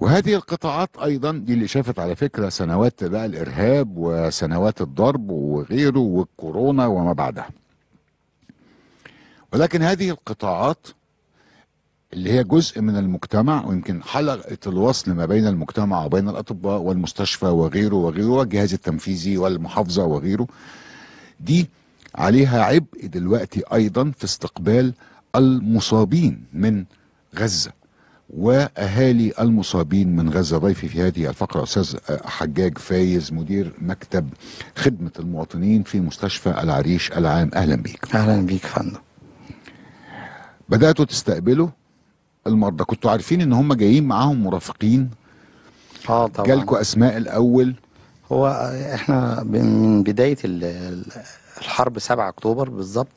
وهذه القطاعات ايضا دي اللي شافت على فكره سنوات بقى الارهاب وسنوات الضرب وغيره والكورونا وما بعدها ولكن هذه القطاعات اللي هي جزء من المجتمع ويمكن حلقة الوصل ما بين المجتمع وبين الأطباء والمستشفى وغيره وغيره والجهاز التنفيذي والمحافظة وغيره دي عليها عبء دلوقتي أيضا في استقبال المصابين من غزة واهالي المصابين من غزه ضيفي في هذه الفقره استاذ حجاج فايز مدير مكتب خدمه المواطنين في مستشفى العريش العام اهلا بيك اهلا بيك فندم بداتوا تستقبلوا المرضى كنتوا عارفين ان هم جايين معاهم مرافقين اه طبعا جالكوا اسماء الاول هو احنا من بدايه الحرب 7 اكتوبر بالظبط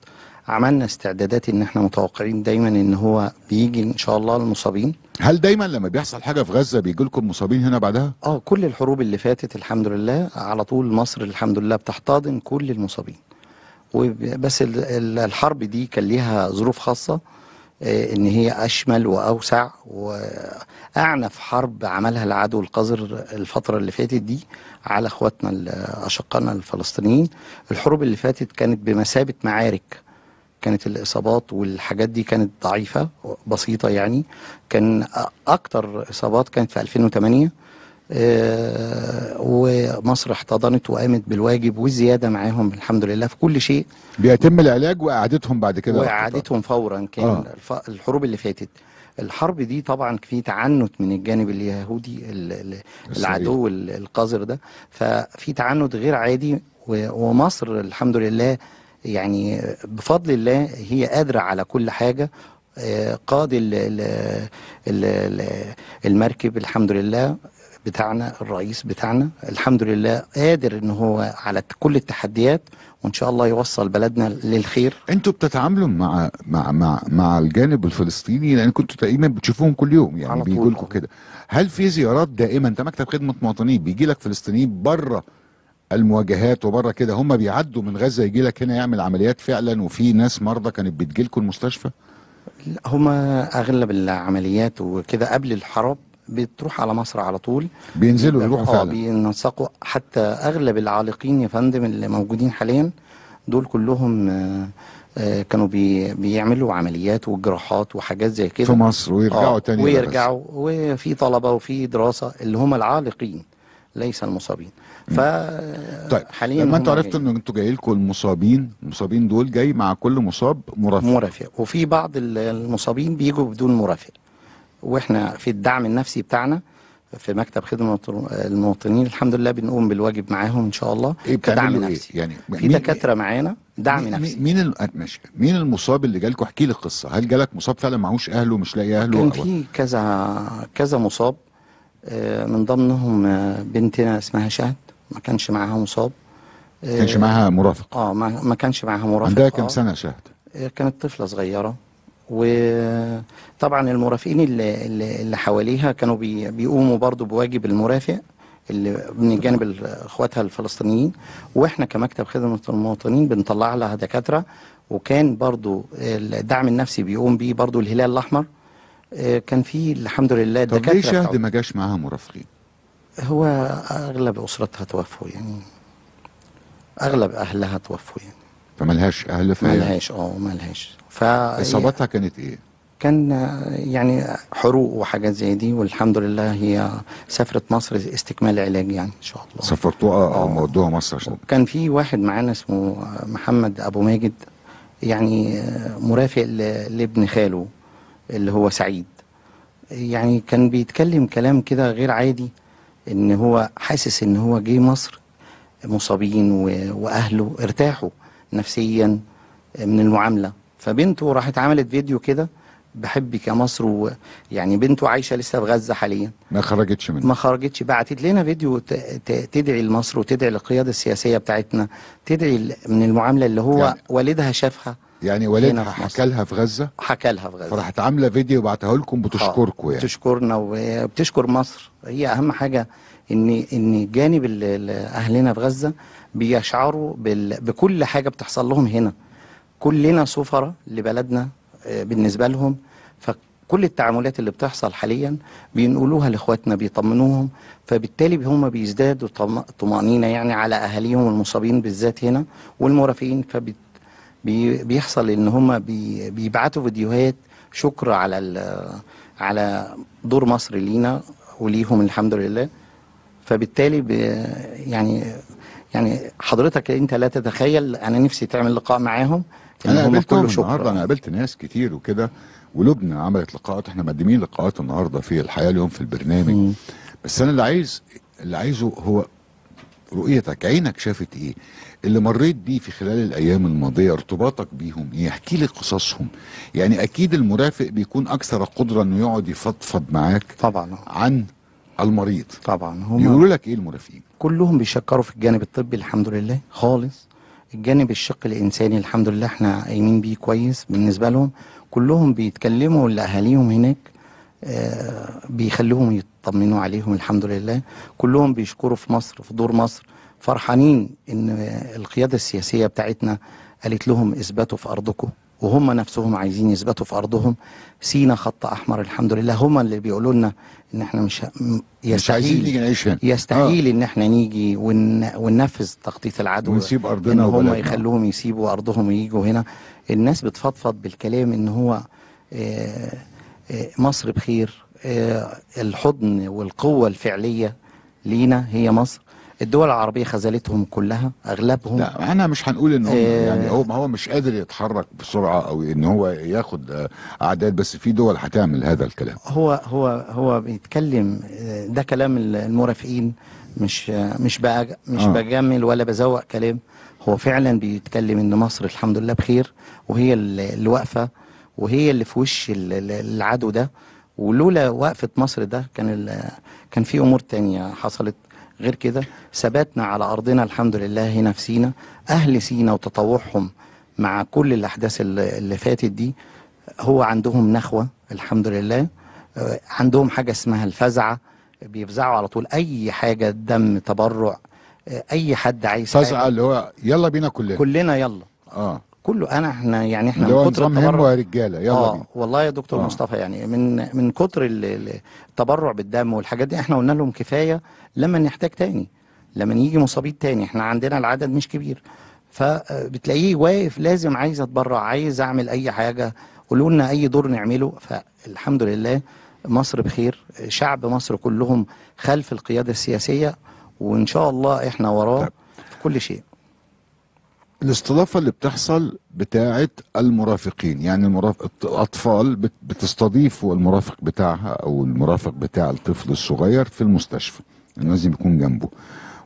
عملنا استعدادات ان احنا متوقعين دايما ان هو بيجي ان شاء الله المصابين هل دايما لما بيحصل حاجه في غزه بيجي لكم مصابين هنا بعدها؟ اه كل الحروب اللي فاتت الحمد لله على طول مصر الحمد لله بتحتضن كل المصابين بس الحرب دي كان ليها ظروف خاصه آه، ان هي اشمل واوسع واعنف حرب عملها العدو القذر الفتره اللي فاتت دي على اخواتنا اشقائنا الفلسطينيين الحروب اللي فاتت كانت بمثابه معارك كانت الإصابات والحاجات دي كانت ضعيفة بسيطة يعني كان أكتر إصابات كانت في 2008 آه، ومصر احتضنت وقامت بالواجب والزياده معاهم الحمد لله في كل شيء بيتم العلاج واعادتهم بعد كده واعادتهم فورا كان آه. الحروب اللي فاتت الحرب دي طبعا في تعنت من الجانب اليهودي العدو القذر ده ففي تعنت غير عادي ومصر الحمد لله يعني بفضل الله هي قادرة على كل حاجة آه، قاضي المركب الحمد لله بتاعنا الرئيس بتاعنا الحمد لله قادر ان هو على كل التحديات وان شاء الله يوصل بلدنا للخير انتوا بتتعاملوا مع مع مع مع الجانب الفلسطيني لان كنتوا تقريبا بتشوفوهم كل يوم يعني بيجوا لكم كده هل في زيارات دائما انت مكتب خدمه مواطنين بيجي لك فلسطينيين بره المواجهات وبره كده هم بيعدوا من غزه يجي لك هنا يعمل عمليات فعلا وفي ناس مرضى كانت بتجي لكم المستشفى؟ لا هم اغلب العمليات وكده قبل الحرب بتروح على مصر على طول بينزلوا يروحوا اه فعلا بينسقوا حتى اغلب العالقين يا فندم اللي موجودين حاليا دول كلهم آه، آه، كانوا بي بيعملوا عمليات وجراحات وحاجات زي كده في مصر ويرجعوا آه تاني ويرجعوا وفي طلبه وفي دراسه اللي هم العالقين ليس المصابين ف طيب حاليا لما انتوا عرفتوا ان انتوا جاي لكم المصابين المصابين دول جاي مع كل مصاب مرافق مرافق وفي بعض المصابين بيجوا بدون مرافق واحنا في الدعم النفسي بتاعنا في مكتب خدمه المواطنين الحمد لله بنقوم بالواجب معاهم ان شاء الله إيه كدعم إيه؟ نفسي إيه؟ يعني في دكاتره معانا دعم نفسي مين ال... آه، ماشي مين المصاب اللي جالكوا احكي لي القصه هل جالك مصاب فعلا معهوش اهله مش لاقي اهله كان في كذا كذا مصاب آه، من ضمنهم آه، بنتنا اسمها شهد ما كانش معاها مصاب ما كانش معاها آه، مرافق اه ما كانش معاها مرافق عندها كام سنه شهد كانت طفله صغيره وطبعا المرافقين اللي, اللي حواليها كانوا بيقوموا برضو بواجب المرافق اللي من جانب اخواتها الفلسطينيين واحنا كمكتب خدمه المواطنين بنطلع لها دكاتره وكان برضو الدعم النفسي بيقوم بيه برضو الهلال الاحمر آه، كان في الحمد لله طب ليه شهد ما جاش معاها مرافقين؟ هو اغلب اسرتها توفوا يعني اغلب اهلها توفوا يعني فمالهاش اهل فيها مالهاش اه ملهاش ف اصابتها كانت ايه؟ كان يعني حروق وحاجات زي دي والحمد لله هي سافرت مصر استكمال علاج يعني ان شاء الله سافرتوها او آه. مودوها مصر عشان كان في واحد معانا اسمه محمد ابو ماجد يعني مرافق لابن خاله اللي هو سعيد يعني كان بيتكلم كلام كده غير عادي ان هو حاسس ان هو جه مصر مصابين واهله ارتاحوا نفسيا من المعامله فبنته راحت عملت فيديو كده بحبك يا مصر ويعني بنته عايشه لسه في غزه حاليا ما خرجتش منها ما خرجتش بعتت لنا فيديو تدعي لمصر وتدعي للقياده السياسيه بتاعتنا تدعي من المعامله اللي هو يعني والدها شافها يعني والدها حكى لها في غزه حكى لها في غزه فراحت عامله فيديو وبعتها لكم آه، بتشكركم يعني بتشكرنا وبتشكر مصر هي اهم حاجه ان ان جانب اهلنا في غزه بيشعروا بال... بكل حاجه بتحصل لهم هنا كلنا سفراء لبلدنا آه، بالنسبه لهم فكل التعاملات اللي بتحصل حاليا بينقلوها لاخواتنا بيطمنوهم فبالتالي هم بيزدادوا طمأنينه يعني على اهاليهم المصابين بالذات هنا والمرافقين فبت بي بيحصل ان هم بيبعتوا فيديوهات شكر على على دور مصر لينا وليهم الحمد لله فبالتالي يعني يعني حضرتك انت لا تتخيل انا نفسي تعمل لقاء معاهم انا قابلتهم النهارده انا قابلت ناس كتير وكده ولبنى عملت لقاءات احنا مقدمين لقاءات النهارده في الحياه اليوم في البرنامج م. بس انا اللي عايز اللي عايزه هو رؤيتك عينك شافت ايه اللي مريت بيه في خلال الايام الماضيه ارتباطك بيهم ايه احكي لي قصصهم يعني اكيد المرافق بيكون اكثر قدره انه يقعد يفضفض معاك طبعا عن المريض طبعا هم يقولوا لك ايه المرافقين كلهم بيشكروا في الجانب الطبي الحمد لله خالص الجانب الشق الانساني الحمد لله احنا قايمين بيه كويس بالنسبه لهم كلهم بيتكلموا لاهاليهم هناك بيخلوهم يطمنوا عليهم الحمد لله كلهم بيشكروا في مصر في دور مصر فرحانين ان القياده السياسيه بتاعتنا قالت لهم اثبتوا في ارضكم وهم نفسهم عايزين يثبتوا في ارضهم سينا خط احمر الحمد لله هم اللي بيقولوا لنا ان احنا مش يستحيل مش عايزين نيجي نعيش هنا يستحيل آه. ان احنا نيجي ون... وننفذ تخطيط العدو ونسيب ارضنا ان هم يخلوهم يسيبوا ارضهم ويجوا هنا الناس بتفضفض بالكلام ان هو آه مصر بخير آه، الحضن والقوة الفعلية لينا هي مصر الدول العربية خذلتهم كلها أغلبهم لا أنا مش هنقول إن هو آه، يعني هو ما هو مش قادر يتحرك بسرعة أو إن هو ياخد آه، أعداد بس في دول هتعمل هذا الكلام هو هو هو بيتكلم ده كلام المرافقين مش مش بقى مش آه. بجمل ولا بزوق كلام هو فعلا بيتكلم إن مصر الحمد لله بخير وهي اللي واقفة وهي اللي في وش العدو ده ولولا وقفة مصر ده كان كان في امور تانية حصلت غير كده ثباتنا على ارضنا الحمد لله هنا في سينا اهل سينا وتطوعهم مع كل الاحداث اللي فاتت دي هو عندهم نخوه الحمد لله آه، عندهم حاجه اسمها الفزعه بيفزعوا على طول اي حاجه دم تبرع آه، اي حد عايز فزعه اللي هو يلا بينا كلنا كلنا يلا اه كله انا احنا يعني احنا من كتر التبرع رجاله يلا آه والله يا دكتور آه. مصطفى يعني من من كتر التبرع بالدم والحاجات دي احنا قلنا لهم كفايه لما نحتاج تاني لما يجي مصابين تاني احنا عندنا العدد مش كبير فبتلاقيه واقف لازم عايز اتبرع عايز اعمل اي حاجه قولوا لنا اي دور نعمله فالحمد لله مصر بخير شعب مصر كلهم خلف القياده السياسيه وان شاء الله احنا وراه في كل شيء الاستضافه اللي بتحصل بتاعه المرافقين يعني المرافق الاطفال بتستضيف المرافق بتاعها او المرافق بتاع الطفل الصغير في المستشفى لازم يكون جنبه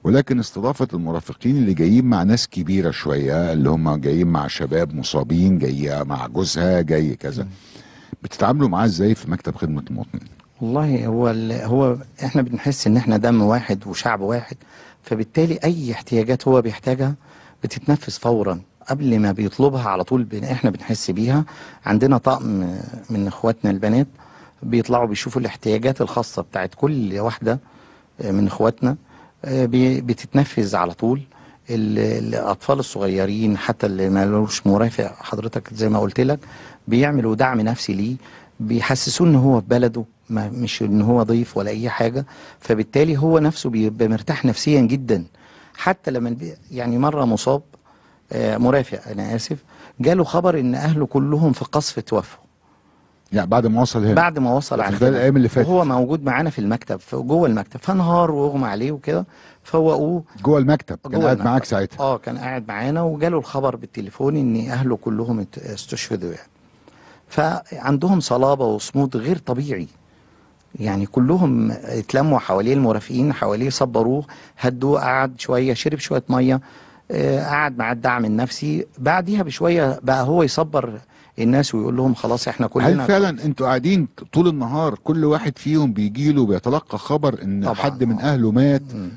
ولكن استضافه المرافقين اللي جايين مع ناس كبيره شويه اللي هم جايين مع شباب مصابين جايه مع جوزها جاي كذا بتتعاملوا معاه ازاي في مكتب خدمه المواطنين والله هو هو احنا بنحس ان احنا دم واحد وشعب واحد فبالتالي اي احتياجات هو بيحتاجها بتتنفذ فورا قبل ما بيطلبها على طول بن... احنا بنحس بيها عندنا طقم من اخواتنا البنات بيطلعوا بيشوفوا الاحتياجات الخاصة بتاعت كل واحدة آه، من اخواتنا آه، بتتنفذ على طول الاطفال الصغيرين حتى اللي مالوش مرافق حضرتك زي ما قلت لك بيعملوا دعم نفسي ليه بيحسسوه ان هو في بلده ما مش ان هو ضيف ولا اي حاجه فبالتالي هو نفسه بيبقى مرتاح نفسيا جدا حتى لما يعني مرة مصاب آه، مرافق أنا آسف جاله خبر إن أهله كلهم في قصف توفوا يعني بعد ما وصل هنا بعد ما وصل على خلال الايام اللي فاتت وهو موجود معانا في المكتب جوه المكتب فانهار واغمى عليه وكده فوقوه جوه المكتب كان قاعد معاك ساعتها اه كان قاعد معانا وجاله الخبر بالتليفون ان اهله كلهم استشهدوا يعني فعندهم صلابه وصمود غير طبيعي يعني كلهم اتلموا حواليه المرافقين حواليه صبروه هدوه قعد شويه شرب شويه ميه آه، قعد مع الدعم النفسي بعديها بشويه بقى هو يصبر الناس ويقول لهم خلاص احنا كلنا هل فعلا انتوا قاعدين طول النهار كل واحد فيهم بيجي له بيتلقى خبر ان طبعا حد من اهله مات م.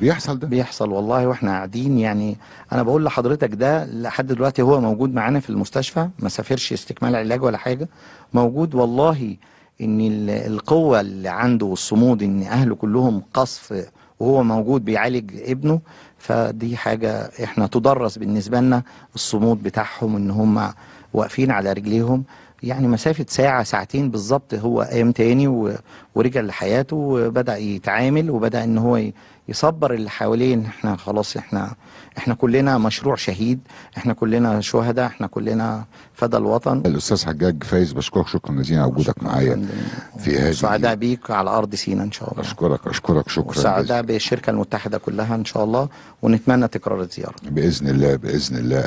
بيحصل ده بيحصل والله واحنا قاعدين يعني انا بقول لحضرتك ده لحد دلوقتي هو موجود معانا في المستشفى ما سافرش استكمال علاج ولا حاجه موجود والله ان القوة اللي عنده والصمود ان اهله كلهم قصف وهو موجود بيعالج ابنه فدي حاجة احنا تدرس بالنسبة لنا الصمود بتاعهم ان هم واقفين على رجليهم يعني مسافة ساعة ساعتين بالظبط هو قام تاني ورجع لحياته وبدأ يتعامل وبدأ ان هو يصبر اللي حواليه ان احنا خلاص احنا احنا كلنا مشروع شهيد احنا كلنا شهداء احنا كلنا فدى الوطن الاستاذ حجاج فايز بشكرك شكرا جزيلا على وجودك معايا في هذه سعداء بيك على ارض سينا ان شاء الله اشكرك اشكرك شكرا سعداء بالشركه المتحده كلها ان شاء الله ونتمنى تكرار الزياره باذن الله باذن الله